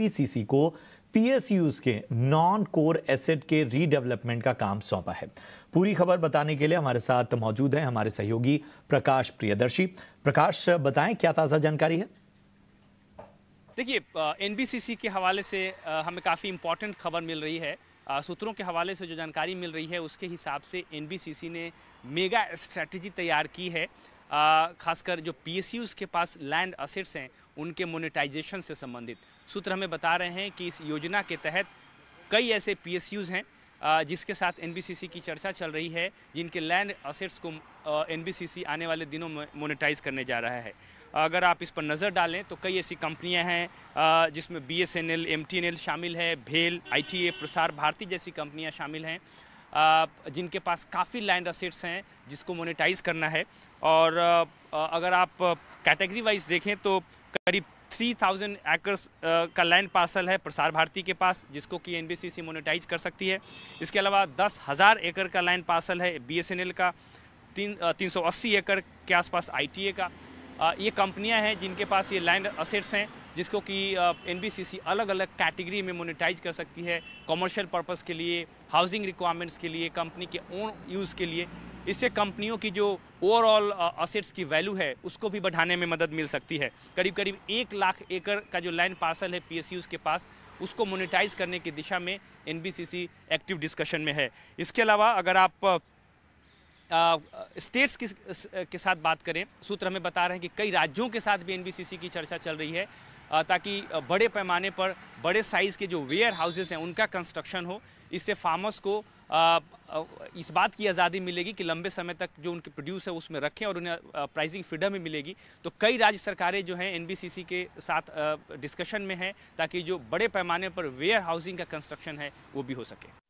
SPCC को PSUs के non core asset के रीडेवलपमेंट का काम सौंपा है पूरी खबर बताने के लिए हमारे साथ मौजूद हैं हमारे सहयोगी प्रकाश प्रियदर्शी प्रकाश बताएं क्या ताज़ा जानकारी है देखिए एनबीसीसी के हवाले से हमें काफ़ी इंपॉर्टेंट खबर मिल रही है सूत्रों के हवाले से जो जानकारी मिल रही है उसके हिसाब से एनबीसीसी ने मेगा स्ट्रेटजी तैयार की है खासकर जो पी के पास लैंड असेट्स हैं उनके मोनेटाइजेशन से संबंधित सूत्र हमें बता रहे हैं कि इस योजना के तहत कई ऐसे पी हैं जिसके साथ एन की चर्चा चल रही है जिनके लैंड असेट्स को एन आने वाले दिनों में मोनिटाइज करने जा रहा है अगर आप इस पर नज़र डालें तो कई ऐसी कंपनियां हैं जिसमें B S N L M T N L शामिल है भेल आई टी ए प्रसार भारती जैसी कंपनियां शामिल हैं जिनके पास काफ़ी लैंड असेट्स हैं जिसको मोनेटाइज करना है और अगर आप कैटेगरी वाइज देखें तो करीब 3000 एकर्स का लैंड पार्सल है प्रसार भारती के पास जिसको कि एन बी मोनेटाइज कर सकती है इसके अलावा दस हज़ार एकड़ का लैंड पार्सल है बी का तीन तीन सौ अस्सी एकड़ के आसपास आई का ये कंपनियां हैं जिनके पास ये लैंड असेट्स हैं जिसको कि एन अलग अलग कैटेगरी में मोनिटाइज कर सकती है कॉमर्शियल पर्पज़ के लिए हाउसिंग रिक्वायरमेंट्स के लिए कंपनी के ओन यूज़ के लिए इससे कंपनियों की जो ओवरऑल असेट्स की वैल्यू है उसको भी बढ़ाने में मदद मिल सकती है करीब करीब एक लाख एकड़ का जो लैंड पार्सल है पी के पास उसको मोनिटाइज करने की दिशा में एन एक्टिव डिस्कशन में है इसके अलावा अगर आप स्टेट्स की के साथ बात करें सूत्र हमें बता रहे हैं कि कई राज्यों के साथ भी एनबीसीसी की चर्चा चल रही है ताकि बड़े पैमाने पर बड़े साइज़ के जो वेयर हाउसेज़ हैं उनका कंस्ट्रक्शन हो इससे फार्मर्स को इस बात की आज़ादी मिलेगी कि लंबे समय तक जो उनके प्रोड्यूस है उसमें रखें और उन्हें प्राइसिंग फ्रीडम भी मिलेगी तो कई राज्य सरकारें जो हैं एनबीसीसी के साथ डिस्कशन में हैं ताकि जो बड़े पैमाने पर वेयर हाउसिंग का कंस्ट्रक्शन है वो भी हो सके